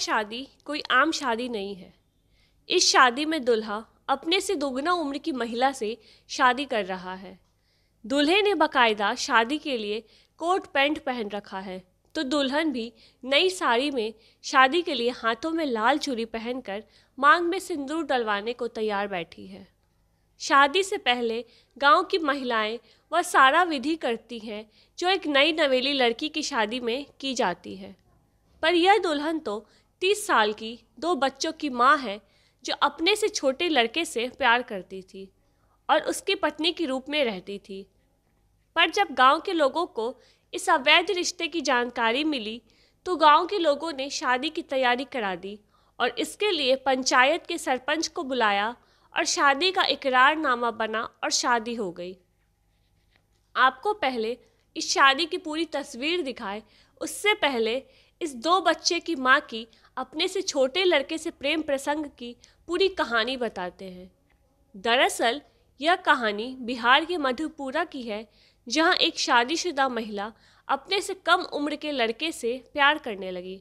शादी कोई आम शादी नहीं है इस शादी में दुल्हा अपने से दोगुना उम्र की महिला से शादी कर रहा है दुल्हे ने बकायदा शादी के लिए कोट पैंट पहन रखा है तो दुल्हन भी नई साड़ी में शादी के लिए हाथों में लाल चूड़ी पहनकर मांग में सिंदूर डलवाने को तैयार बैठी है शादी से पहले गांव की महिलाएं वह सारा विधि करती हैं जो एक नई नवेली लड़की की शादी में की जाती है पर यह दुल्हन तो तीस साल की दो बच्चों की माँ है जो अपने से छोटे लड़के से प्यार करती थी और उसकी पत्नी के रूप में रहती थी पर जब गांव के लोगों को इस अवैध रिश्ते की जानकारी मिली तो गांव के लोगों ने शादी की तैयारी करा दी और इसके लिए पंचायत के सरपंच को बुलाया और शादी का इकरारनामा बना और शादी हो गई आपको पहले इस शादी की पूरी तस्वीर दिखाए उससे पहले इस दो बच्चे की माँ की अपने से छोटे लड़के से प्रेम प्रसंग की पूरी कहानी बताते हैं दरअसल यह कहानी बिहार के मधुपुरा की है जहां एक शादीशुदा महिला अपने से कम उम्र के लड़के से प्यार करने लगी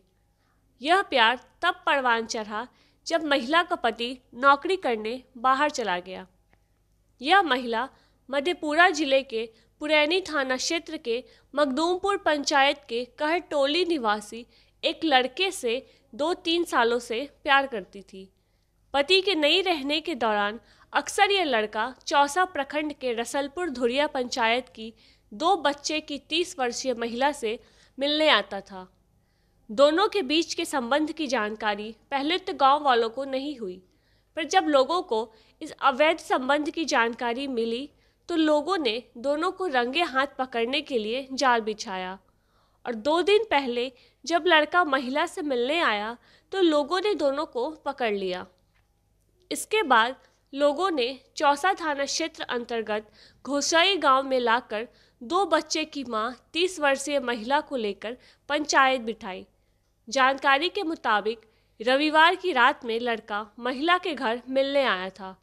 यह प्यार तब परवान चढ़ा जब महिला का पति नौकरी करने बाहर चला गया यह महिला मधेपुरा जिले के पुरैनी थाना क्षेत्र के मखदूमपुर पंचायत के कहटोली निवासी एक लड़के से दो तीन सालों से प्यार करती थी पति के नई रहने के दौरान अक्सर यह लड़का चौसा प्रखंड के रसलपुर धुरिया पंचायत की दो बच्चे की तीस वर्षीय महिला से मिलने आता था दोनों के बीच के संबंध की जानकारी पहले तो गांव वालों को नहीं हुई पर जब लोगों को इस अवैध संबंध की जानकारी मिली तो लोगों ने दोनों को रंगे हाथ पकड़ने के लिए जाल बिछाया और दो दिन पहले जब लड़का महिला से मिलने आया तो लोगों ने दोनों को पकड़ लिया इसके बाद लोगों ने चौसा थाना क्षेत्र अंतर्गत घोसाई गांव में लाकर दो बच्चे की मां तीस वर्षीय महिला को लेकर पंचायत बिठाई जानकारी के मुताबिक रविवार की रात में लड़का महिला के घर मिलने आया था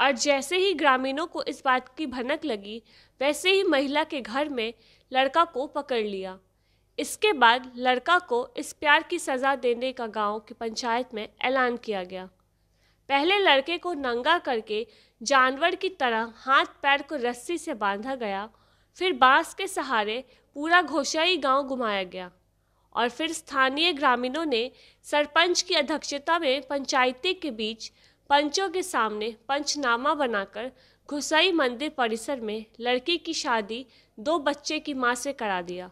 और जैसे ही ग्रामीणों को इस बात की भनक लगी वैसे ही महिला के घर में लड़का को पकड़ लिया इसके बाद लड़का को इस प्यार की सज़ा देने का गांव की पंचायत में ऐलान किया गया पहले लड़के को नंगा करके जानवर की तरह हाथ पैर को रस्सी से बांधा गया फिर बांस के सहारे पूरा घोषाई गांव घुमाया गया और फिर स्थानीय ग्रामीणों ने सरपंच की अध्यक्षता में पंचायती के बीच पंचों के सामने पंचनामा बनाकर घोसाई मंदिर परिसर में लड़की की शादी दो बच्चे की माँ से करा दिया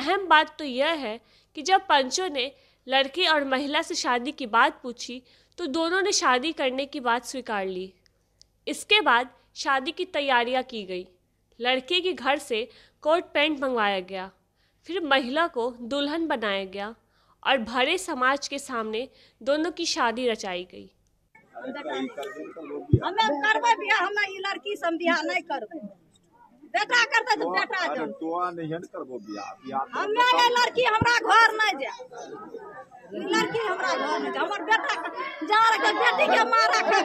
अहम बात तो यह है कि जब पंचों ने लड़के और महिला से शादी की बात पूछी तो दोनों ने शादी करने की बात स्वीकार ली इसके बाद शादी की तैयारियां की गई लड़के के घर से कोट पैंट मंगवाया गया फिर महिला को दुल्हन बनाया गया और भरे समाज के सामने दोनों की शादी रचाई गई हमें करवा दिया हमें ये लड़की समझिया नहीं करबे बेटा करते तो बेटा जो तोआ नहीं न करबो बियाह हम हम्मे लड़की हमरा घर ना जा लड़की हमरा घर ना जा हमर बेटा जा रखे बेटी के मां रखे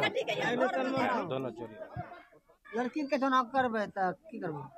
बेटी के ओकरो बैठा दंगा दोनों चोरी लड़की के जोन आप करबे त की करबो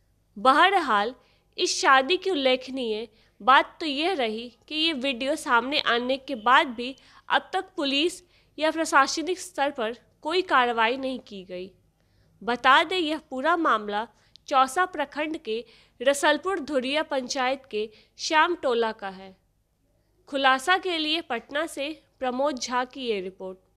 बहरहाल इस शादी की उल्लेखनीय बात तो यह रही कि ये वीडियो सामने आने के बाद भी अब तक पुलिस या प्रशासनिक स्तर पर कोई कार्रवाई नहीं की गई बता दें यह पूरा मामला चौसा प्रखंड के रसलपुर धुरिया पंचायत के श्याम टोला का है खुलासा के लिए पटना से प्रमोद झा की ये रिपोर्ट